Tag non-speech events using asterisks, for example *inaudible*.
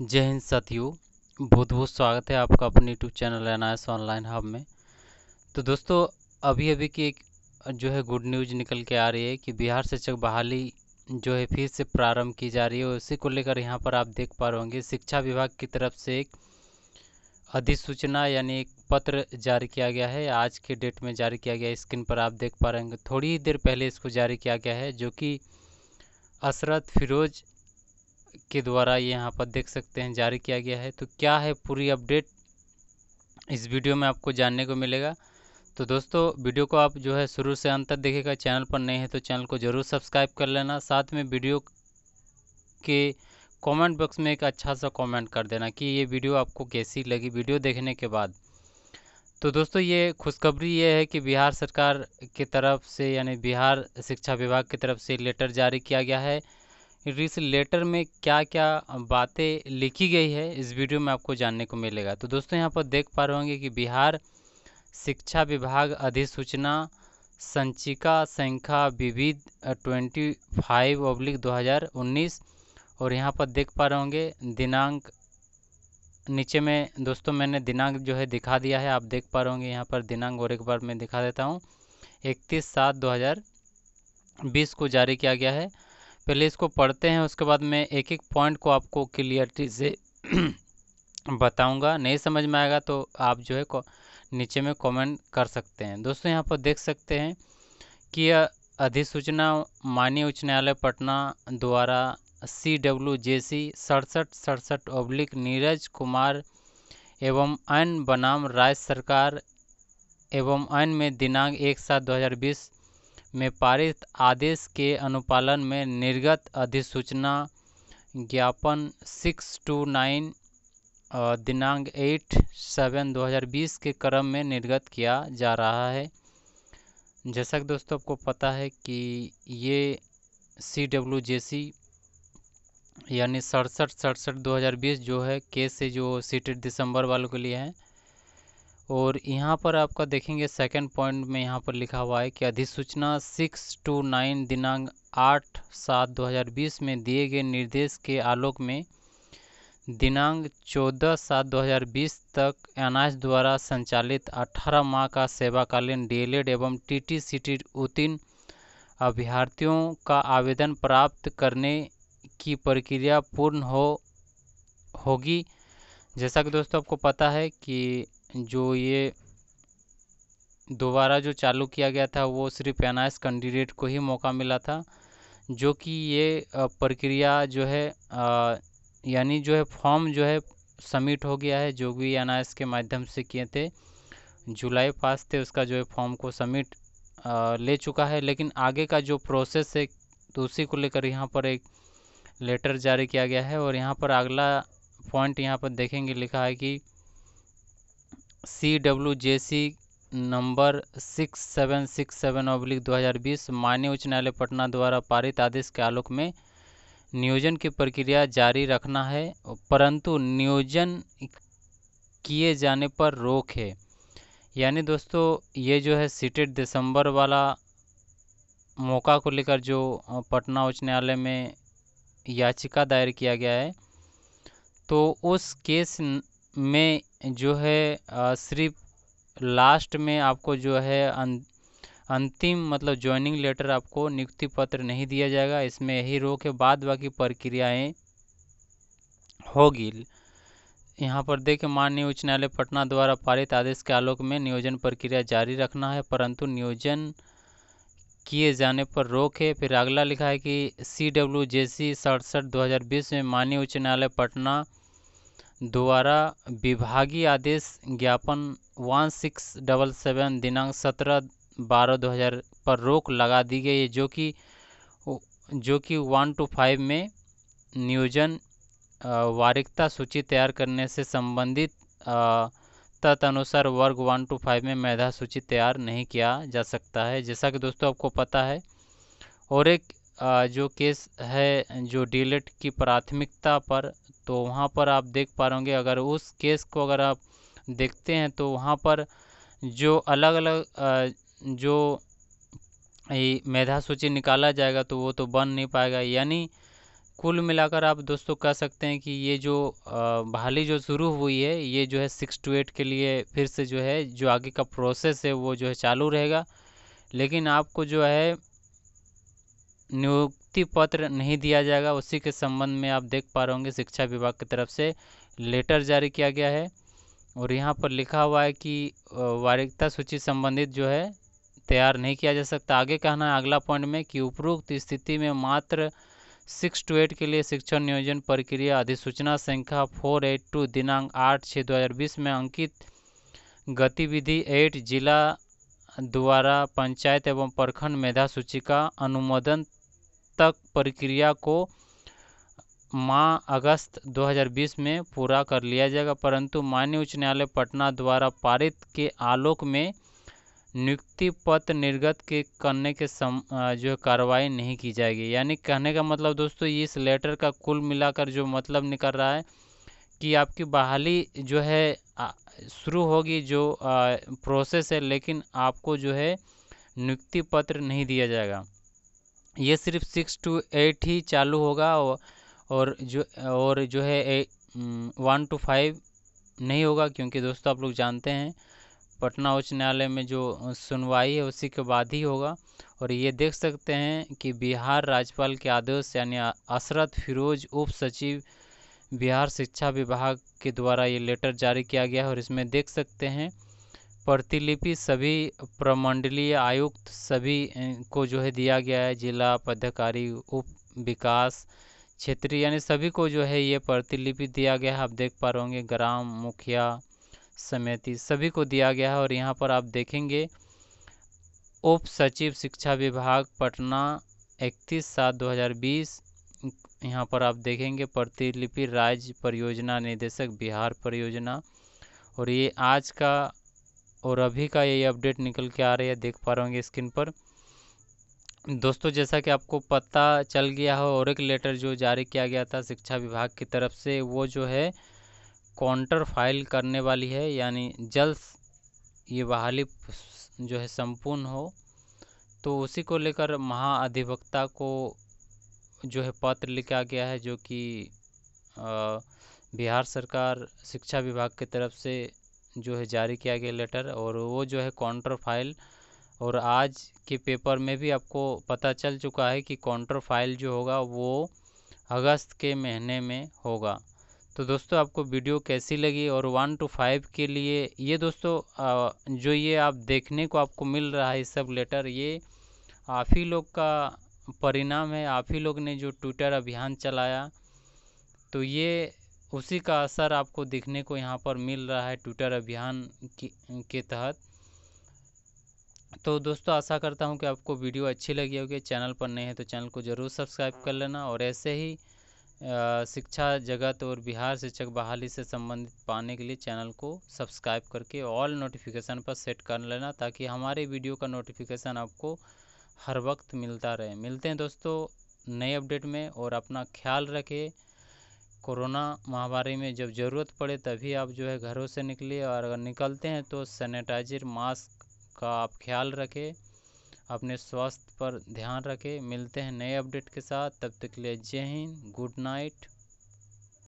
जय हिंद साथियों बहुत बहुत स्वागत है आपका अपने YouTube channel N online hub में तो दोस्तों अभी अभी की एक जो है गुड न्यूज निकल के आ रही है कि बिहार शिक्षक बहाली जो है फिर से प्रारंभ की जा रही है उसी को लेकर यहाँ पर आप देख पा रहे होंगे शिक्षा विभाग की तरफ से एक अधिसूचना यानी एक पत्र जारी किया गया है आज के डेट में जारी किया गया स्क्रीन पर आप देख पा रहे होंगे थोड़ी ही देर पहले इसको जारी किया गया है जो कि असरत फिरोज के द्वारा ये यहाँ पर देख सकते हैं जारी किया गया है तो क्या है पूरी अपडेट इस वीडियो में आपको जानने को मिलेगा तो दोस्तों वीडियो को आप जो है शुरू से अंत तक देखेगा चैनल पर नहीं है तो चैनल को ज़रूर सब्सक्राइब कर लेना साथ में वीडियो के कमेंट बॉक्स में एक अच्छा सा कमेंट कर देना कि ये वीडियो आपको कैसी लगी वीडियो देखने के बाद तो दोस्तों ये खुशखबरी ये है कि बिहार सरकार की तरफ से यानी बिहार शिक्षा विभाग की तरफ से लेटर जारी किया गया है इस लेटर में क्या क्या बातें लिखी गई है इस वीडियो में आपको जानने को मिलेगा तो दोस्तों यहाँ पर देख पा रहे होंगे कि बिहार शिक्षा विभाग अधिसूचना संचिका संख्या विविध ट्वेंटी फाइव ओब्लिक दो हज़ार उन्नीस और यहाँ पर देख पा रहे होंगे दिनांक नीचे में दोस्तों मैंने दिनांक जो है दिखा दिया है आप देख पा रहे होंगे यहाँ पर दिनांक और एक बार मैं दिखा देता हूँ इकतीस सात दो हज़ार बीस को जारी किया गया है पहले इसको पढ़ते हैं उसके बाद मैं एक एक पॉइंट को आपको क्लियरिटी से *clears throat* बताऊंगा नहीं समझ में आएगा तो आप जो है नीचे में कमेंट कर सकते हैं दोस्तों यहाँ पर देख सकते हैं कि अधिसूचना माननीय उच्च न्यायालय पटना द्वारा सी डब्ल्यू जे सी सड़सठ सड़सठ ओब्लिक नीरज कुमार एवं अन्य बनाम राज्य सरकार एवं अन्य में दिनांक एक सात दो में पारित आदेश के अनुपालन में निर्गत अधिसूचना ज्ञापन सिक्स टू नाइन दिनांक एट सेवन दो हज़ार बीस के क्रम में निर्गत किया जा रहा है जैसा कि दोस्तों आपको पता है कि ये सी डब्ल्यू जे सी यानी सड़सठ सड़सठ दो हज़ार बीस जो है केस से जो सीटेड दिसंबर वालों के लिए हैं और यहाँ पर आपका देखेंगे सेकंड पॉइंट में यहाँ पर लिखा हुआ है कि अधिसूचना सिक्स टू नाइन दिनांक आठ सात 2020 में दिए गए निर्देश के आलोक में दिनांक चौदह सात 2020 तक अनाज द्वारा संचालित 18 माह का सेवाकालीन डीएलएड एवं टी उत्तीर्ण अभ्यर्थियों का आवेदन प्राप्त करने की प्रक्रिया पूर्ण हो होगी जैसा कि दोस्तों आपको पता है कि जो ये दोबारा जो चालू किया गया था वो सिर्फ एन कैंडिडेट को ही मौका मिला था जो कि ये प्रक्रिया जो है यानी जो है फॉर्म जो है सबमिट हो गया है जो भी एन के माध्यम से किए थे जुलाई पास थे उसका जो है फॉर्म को सबमिट ले चुका है लेकिन आगे का जो प्रोसेस है तो उसी को लेकर यहाँ पर एक लेटर जारी किया गया है और यहाँ पर अगला पॉइंट यहाँ पर देखेंगे लिखा है कि C W J C number six seven six seven अब्लिक दो हज़ार बीस माननीय उच्च न्यायालय पटना द्वारा पारित आदेश के आलोक में नियोजन की प्रक्रिया जारी रखना है परंतु नियोजन किए जाने पर रोक है यानी दोस्तों ये जो है सीटेड दिसंबर वाला मौका को लेकर जो पटना उच्च न्यायालय में याचिका दायर किया गया है तो उस केस में जो है सिर्फ लास्ट में आपको जो है अं-, अंतिम मतलब ज्वाइनिंग लेटर आपको नियुक्ति पत्र नहीं दिया जाएगा इसमें यही रोक के बाद बाकी प्रक्रियाएं होगी यहाँ पर देखे माननीय उच्च न्यायालय पटना द्वारा पारित आदेश के आलोक में नियोजन प्रक्रिया जारी रखना है परंतु नियोजन किए जाने पर रोक है फिर अगला लिखा है कि सी डब्ल्यू जे सी सड़सठ दो में माननीय उच्च न्यायालय पटना द्वारा विभागीय आदेश ज्ञापन वन सिक्स डबल सेवन दिनांक सत्रह बारह दो हज़ार पर रोक लगा दी गई है जो कि जो कि वन टू फाइव में नियोजन वारिकता सूची तैयार करने से संबंधित तदनुसार वर्ग वन टू फाइव में मेधा सूची तैयार नहीं किया जा सकता है जैसा कि दोस्तों आपको पता है और एक जो केस है जो डीलेट की प्राथमिकता पर तो वहाँ पर आप देख पा रहे अगर उस केस को अगर आप देखते हैं तो वहाँ पर जो अलग अलग जो मेधा सूची निकाला जाएगा तो वो तो बन नहीं पाएगा यानी कुल मिलाकर आप दोस्तों कह सकते हैं कि ये जो बहाली जो शुरू हुई है ये जो है सिक्स टू एट के लिए फिर से जो है जो आगे का प्रोसेस है वो जो है चालू रहेगा लेकिन आपको जो है न्यू नियुक्ति पत्र नहीं दिया जाएगा उसी के संबंध में आप देख पा रहे होंगे शिक्षा विभाग की तरफ से लेटर जारी किया गया है और यहाँ पर लिखा हुआ है कि वारिकता सूची संबंधित जो है तैयार नहीं किया जा सकता आगे कहना है अगला पॉइंट में कि उपरोक्त स्थिति में मात्र सिक्स टू एट के लिए शिक्षण नियोजन प्रक्रिया अधिसूचना संख्या फोर एट टू दिनांक आठ छः दो हज़ार बीस में अंकित गतिविधि एट जिला द्वारा पंचायत एवं प्रखंड मेधा सूची का अनुमोदन तक प्रक्रिया को माह अगस्त 2020 में पूरा कर लिया जाएगा परंतु मान्य उच्च न्यायालय पटना द्वारा पारित के आलोक में नियुक्ति पत्र निर्गत के करने के सम जो कार्रवाई नहीं की जाएगी यानी कहने का मतलब दोस्तों इस लेटर का कुल मिलाकर जो मतलब निकल रहा है कि आपकी बहाली जो है शुरू होगी जो प्रोसेस है लेकिन आपको जो है नियुक्ति पत्र नहीं दिया जाएगा ये सिर्फ सिक्स टू एट ही चालू होगा और जो और जो है वन टू फाइव नहीं होगा क्योंकि दोस्तों आप लोग जानते हैं पटना उच्च न्यायालय में जो सुनवाई है उसी के बाद ही होगा और ये देख सकते हैं कि बिहार राज्यपाल के आदेश यानी असरत फिरोज उप सचिव बिहार शिक्षा विभाग के द्वारा ये लेटर जारी किया गया है और इसमें देख सकते हैं प्रतिलिपि सभी प्रमंडलीय आयुक्त सभी को जो है दिया गया है जिला पदाधिकारी उप विकास क्षेत्रीय यानी सभी को जो है ये प्रतिलिपि दिया गया है आप देख पा रहे होंगे ग्राम मुखिया समिति सभी को दिया गया है और यहाँ पर आप देखेंगे उप सचिव शिक्षा विभाग पटना 31 सात 2020 यहाँ पर आप देखेंगे प्रतिलिपि राज्य परियोजना निदेशक बिहार परियोजना और ये आज का और अभी का यही अपडेट निकल के आ रही है देख पा रहे होंगे स्क्रीन पर दोस्तों जैसा कि आपको पता चल गया हो और एक लेटर जो जारी किया गया था शिक्षा विभाग की तरफ से वो जो है काउंटर फाइल करने वाली है यानी जल्द ये बहाली जो है संपूर्ण हो तो उसी को लेकर महाअधिवक्ता को जो है पत्र लिखा गया है जो कि बिहार सरकार शिक्षा विभाग की तरफ से जो है जारी किया गया लेटर और वो जो है काउंटर फाइल और आज के पेपर में भी आपको पता चल चुका है कि काउंटर फाइल जो होगा वो अगस्त के महीने में होगा तो दोस्तों आपको वीडियो कैसी लगी और वन टू फाइव के लिए ये दोस्तों जो ये आप देखने को आपको मिल रहा है सब लेटर ये आप ही लोग का परिणाम है आप ही लोग ने जो ट्विटर अभियान चलाया तो ये उसी का असर आपको देखने को यहाँ पर मिल रहा है ट्विटर अभियान के, के तहत तो दोस्तों आशा करता हूँ कि आपको वीडियो अच्छी लगी होगी चैनल पर नहीं है तो चैनल को ज़रूर सब्सक्राइब कर लेना और ऐसे ही शिक्षा जगत और बिहार शिक्षक बहाली से संबंधित पाने के लिए चैनल को सब्सक्राइब करके ऑल नोटिफिकेशन पर सेट कर लेना ताकि हमारे वीडियो का नोटिफिकेशन आपको हर वक्त मिलता रहे मिलते हैं दोस्तों नए अपडेट में और अपना ख्याल रखें कोरोना महामारी में जब ज़रूरत पड़े तभी आप जो है घरों से निकलिए और अगर निकलते हैं तो सैनिटाइजर मास्क का आप ख्याल रखें अपने स्वास्थ्य पर ध्यान रखें मिलते हैं नए अपडेट के साथ तब तक के लिए जय हिंद गुड नाइट